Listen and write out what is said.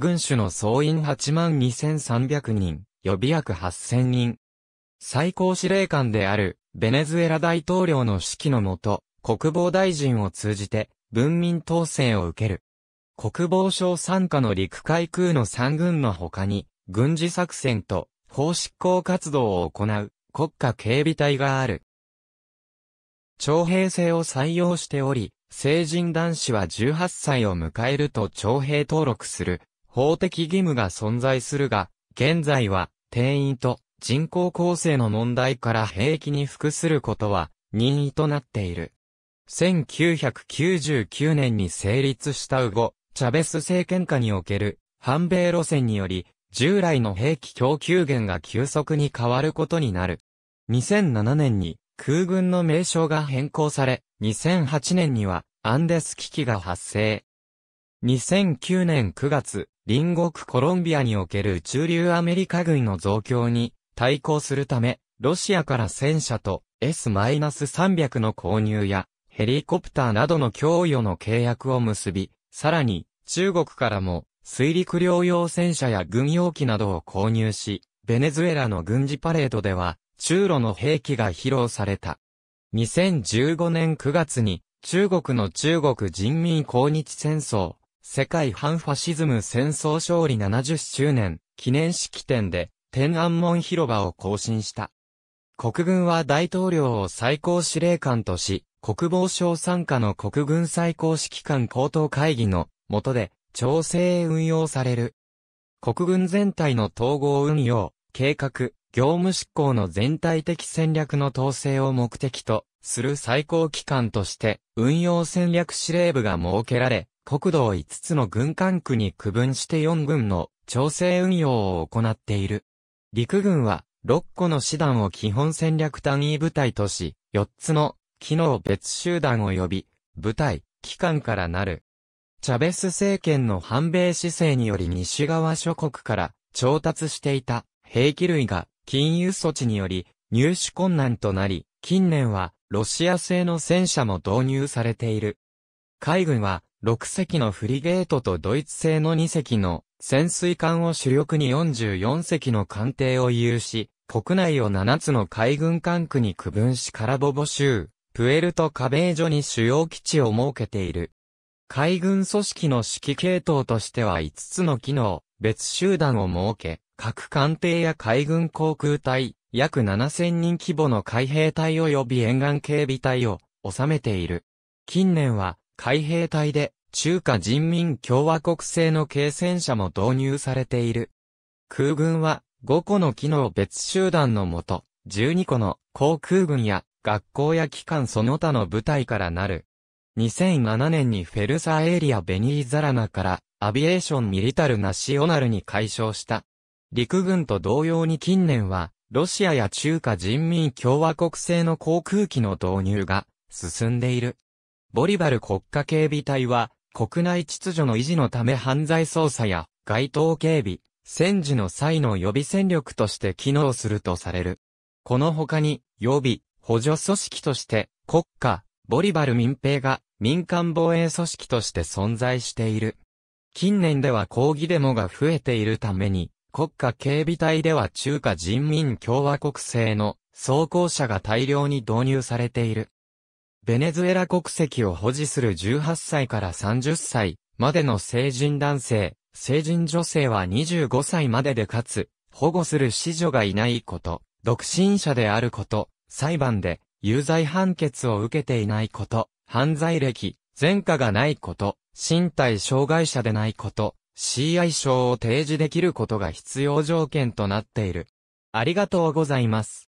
軍種の総員82,300人、予備役8,000人。最高司令官である、ベネズエラ大統領の指揮のもと、国防大臣を通じて、文民統制を受ける。国防省参加の陸海空の3軍の他に、軍事作戦と法執行活動を行う国家警備隊がある。徴兵制を採用しており、成人男子は18歳を迎えると徴兵登録する法的義務が存在するが、現在は、定員と人口構成の問題から兵役に服することは、任意となっている。1999年に成立したウゴ、チャベス政権下における、反米路線により、従来の兵器供給源が急速に変わることになる。2007年に空軍の名称が変更され、2008年にはアンデス危機が発生。2009年9月、隣国コロンビアにおける中流アメリカ軍の増強に対抗するため、ロシアから戦車と S-300 の購入やヘリコプターなどの供与の契約を結び、さらに中国からも水陸両用戦車や軍用機などを購入し、ベネズエラの軍事パレードでは中路の兵器が披露された。2015年9月に中国の中国人民抗日戦争世界反ファシズム戦争勝利70周年記念式典で天安門広場を更新した。国軍は大統領を最高司令官とし、国防省傘下の国軍最高指揮官高等会議の下で調整運用される。国軍全体の統合運用、計画、業務執行の全体的戦略の統制を目的とする最高機関として運用戦略司令部が設けられ、国土を5つの軍管区に区分して4軍の調整運用を行っている。陸軍は6個の師団を基本戦略単位部隊とし、4つの機能別集団及び部隊、機関からなる。チャベス政権の反米姿勢により西側諸国から調達していた兵器類が金融措置により入手困難となり、近年はロシア製の戦車も導入されている。海軍は6隻のフリゲートとドイツ製の2隻の潜水艦を主力に44隻の艦艇を有し、国内を7つの海軍艦区に区分しカラボボ州、プエルトカベージョに主要基地を設けている。海軍組織の指揮系統としては5つの機能、別集団を設け、各艦艇や海軍航空隊、約7000人規模の海兵隊及び沿岸警備隊を収めている。近年は海兵隊で中華人民共和国製の軽戦車も導入されている。空軍は5個の機能別集団のもと、12個の航空軍や学校や機関その他の部隊からなる。2007年にフェルサーエリア・ベニーザラナからアビエーション・ミリタル・ナシオナルに改称した。陸軍と同様に近年は、ロシアや中華人民共和国製の航空機の導入が進んでいる。ボリバル国家警備隊は、国内秩序の維持のため犯罪捜査や、街頭警備、戦時の際の予備戦力として機能するとされる。この他に、予備、補助組織として、国家、ボリバル民兵が民間防衛組織として存在している。近年では抗議デモが増えているために、国家警備隊では中華人民共和国製の装甲車が大量に導入されている。ベネズエラ国籍を保持する18歳から30歳までの成人男性、成人女性は25歳まででかつ、保護する子女がいないこと、独身者であること、裁判で有罪判決を受けていないこと、犯罪歴、前科がないこと、身体障害者でないこと、CI 証を提示できることが必要条件となっている。ありがとうございます。